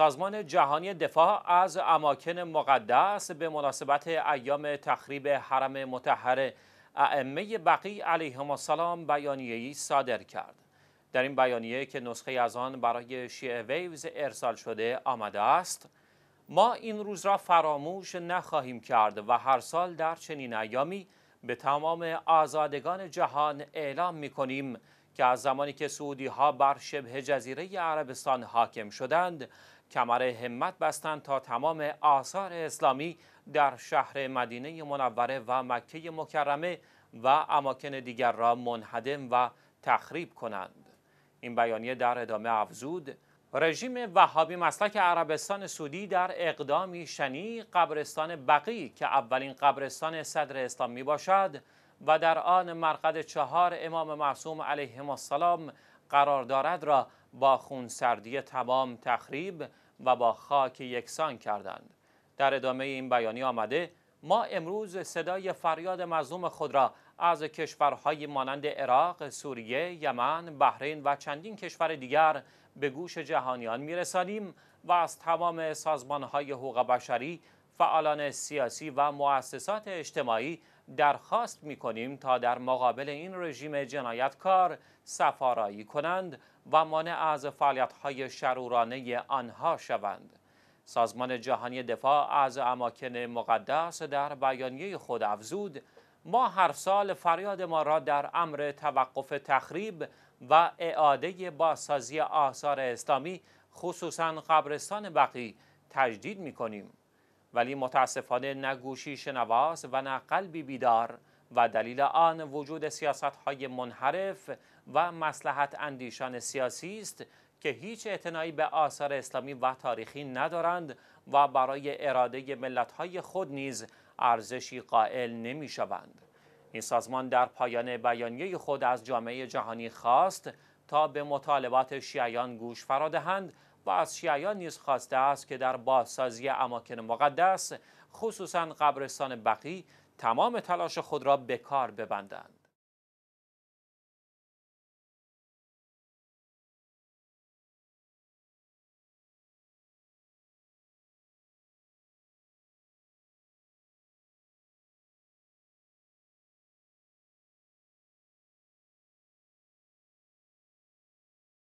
سازمان جهانی دفاع از اماکن مقدس به مناسبت ایام تخریب حرم متحر ائمه بقی علیهم السلام بیانیه‌ای صادر کرد. در این بیانیه که نسخه از آن برای شیعه ویوز ارسال شده آمده است، ما این روز را فراموش نخواهیم کرد و هر سال در چنین ایامی به تمام آزادگان جهان اعلام می کنیم که از زمانی که سعودی ها بر شبه جزیره عربستان حاکم شدند کمر همت بستند تا تمام آثار اسلامی در شهر مدینه منوره و مکه مکرمه و اماکن دیگر را منهدم و تخریب کنند این بیانیه در ادامه افزود رژیم وهابی مسلک عربستان سعودی در اقدامی شنی قبرستان بقی که اولین قبرستان صدر اسلامی باشد و در آن مرقد چهار امام معصوم علیهم السلام قرار دارد را با سردی تمام تخریب و با خاک یکسان کردند در ادامه این بیانیه آمده ما امروز صدای فریاد مظلوم خود را از کشورهای مانند عراق، سوریه، یمن، بحرین و چندین کشور دیگر به گوش جهانیان میرسانیم و از تمام سازمانهای حقوق بشری فعالان سیاسی و مؤسسات اجتماعی درخواست می کنیم تا در مقابل این رژیم جنایتکار سفارایی کنند و مانع از فعالیت‌های شرورانه آنها شوند. سازمان جهانی دفاع از اماکن مقدس در بیانیه خود افزود ما هر سال فریاد ما را در امر توقف تخریب و اعاده باسازی آثار اسلامی خصوصا قبرستان بقی تجدید می کنیم. ولی متاسفانه نه گوشی و نه قلبی بیدار و دلیل آن وجود سیاست های منحرف و مسلحت اندیشان سیاسی است که هیچ اعتنایی به آثار اسلامی و تاریخی ندارند و برای اراده ملت های خود نیز ارزشی قائل نمی شوند. این سازمان در پایان بیانیه خود از جامعه جهانی خواست تا به مطالبات شیعیان گوش فرادهند و از شیعیان نیز خواسته است که در بازسازی اماکن مقدس خصوصا قبرستان بقی تمام تلاش خود را به کار ببندند